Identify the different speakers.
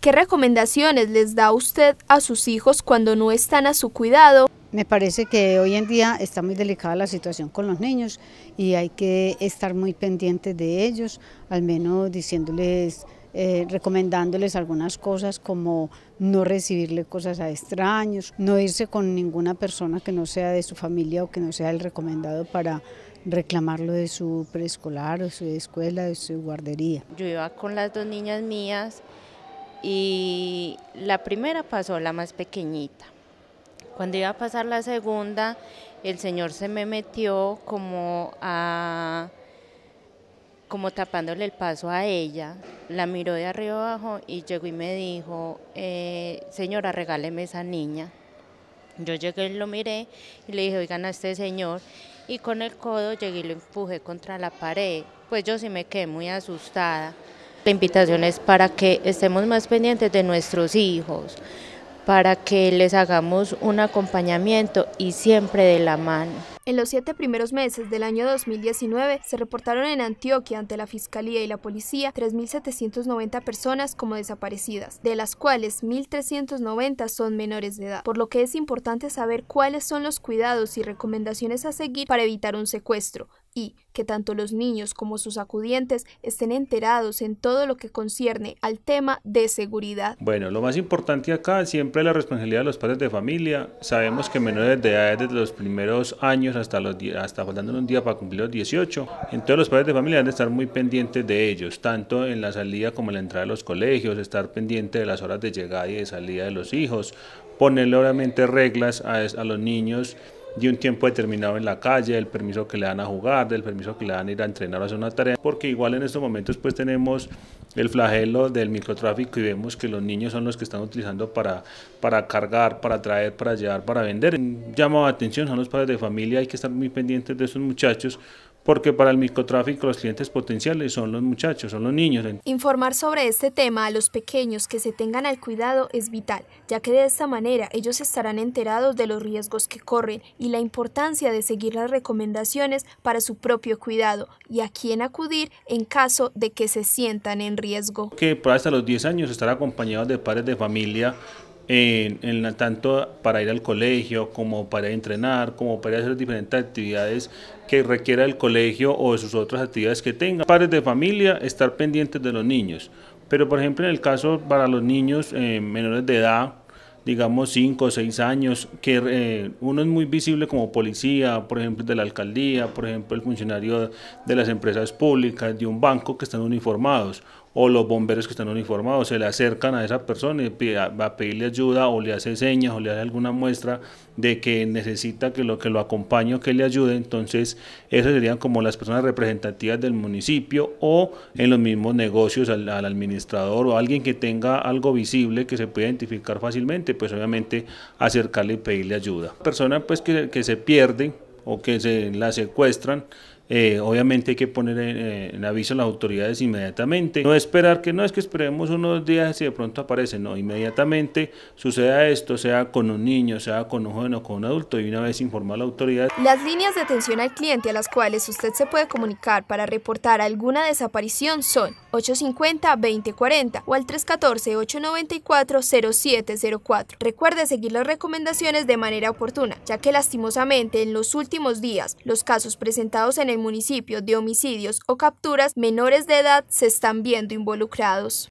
Speaker 1: ¿Qué recomendaciones les da usted a sus hijos cuando no están a su cuidado? Me parece que hoy en día está muy delicada la situación con los niños y hay que estar muy
Speaker 2: pendientes de ellos, al menos diciéndoles, eh, recomendándoles algunas cosas como no recibirle cosas a extraños, no irse con ninguna persona que no sea de su familia o que no sea el recomendado para reclamarlo de su preescolar o su escuela, de su guardería. Yo iba con las dos niñas mías y la primera pasó la más pequeñita. Cuando iba a pasar la segunda, el señor se me metió como como tapándole el paso a ella, la miró de arriba abajo y llegó y me dijo, eh, señora, regáleme esa niña. Yo llegué y lo miré y le dije, oigan a este señor, y con el codo llegué y lo empujé contra la pared. Pues yo sí me quedé muy asustada. La invitación es para que estemos más pendientes de nuestros hijos, para que les hagamos un acompañamiento y siempre de la mano.
Speaker 1: En los siete primeros meses del año 2019 se reportaron en Antioquia ante la Fiscalía y la Policía 3.790 personas como desaparecidas, de las cuales 1.390 son menores de edad, por lo que es importante saber cuáles son los cuidados y recomendaciones a seguir para evitar un secuestro, que tanto los niños como sus acudientes estén enterados en todo lo que concierne al tema de seguridad.
Speaker 3: Bueno, lo más importante acá siempre es la responsabilidad de los padres de familia. Sabemos que menores de edad desde los primeros años hasta los hasta faltando un día para cumplir los 18. Entonces los padres de familia de estar muy pendientes de ellos, tanto en la salida como en la entrada de los colegios, estar pendiente de las horas de llegada y de salida de los hijos, ponerle obviamente reglas a los niños de un tiempo determinado en la calle, del permiso que le dan a jugar, del permiso que le dan a ir a entrenar o hacer una tarea, porque igual en estos momentos pues tenemos el flagelo del microtráfico y vemos que los niños son los que están utilizando para, para cargar, para traer, para llevar, para vender. Llama la atención, son los padres de familia, hay que estar muy pendientes de esos muchachos porque para el microtráfico los clientes potenciales son los muchachos, son los niños.
Speaker 1: Informar sobre este tema a los pequeños que se tengan al cuidado es vital, ya que de esta manera ellos estarán enterados de los riesgos que corren y la importancia de seguir las recomendaciones para su propio cuidado y a quién acudir en caso de que se sientan en riesgo.
Speaker 3: Que para hasta los 10 años estar acompañados de padres de familia en, tanto para ir al colegio, como para entrenar, como para hacer diferentes actividades que requiera el colegio o de sus otras actividades que tenga. Padres de familia, estar pendientes de los niños. Pero por ejemplo en el caso para los niños eh, menores de edad, digamos, cinco o seis años, que eh, uno es muy visible como policía, por ejemplo, de la alcaldía, por ejemplo, el funcionario de las empresas públicas, de un banco que están uniformados o los bomberos que están uniformados se le acercan a esa persona y va a pedirle ayuda o le hace señas o le hace alguna muestra de que necesita que lo que lo acompañe o que le ayude. Entonces, esas serían como las personas representativas del municipio o en los mismos negocios al, administrador o alguien que tenga algo visible que se pueda identificar fácilmente, pues obviamente acercarle y pedirle ayuda. Personas pues que, que se pierden o que se la secuestran, eh, obviamente hay que poner eh, en, aviso a las autoridades inmediatamente. No esperar que no es que esperemos unos días y de pronto aparece, no, inmediatamente suceda esto, sea con un niño, sea con un joven o con un adulto y una vez informar a la autoridad.
Speaker 1: Las líneas de atención al cliente a las cuales usted se puede comunicar para reportar alguna desaparición son 850-2040 o al 314-894-0704. Recuerde seguir las recomendaciones de manera oportuna, ya que lastimosamente en los últimos días los casos presentados en el municipios de homicidios o capturas, menores de edad se están viendo involucrados.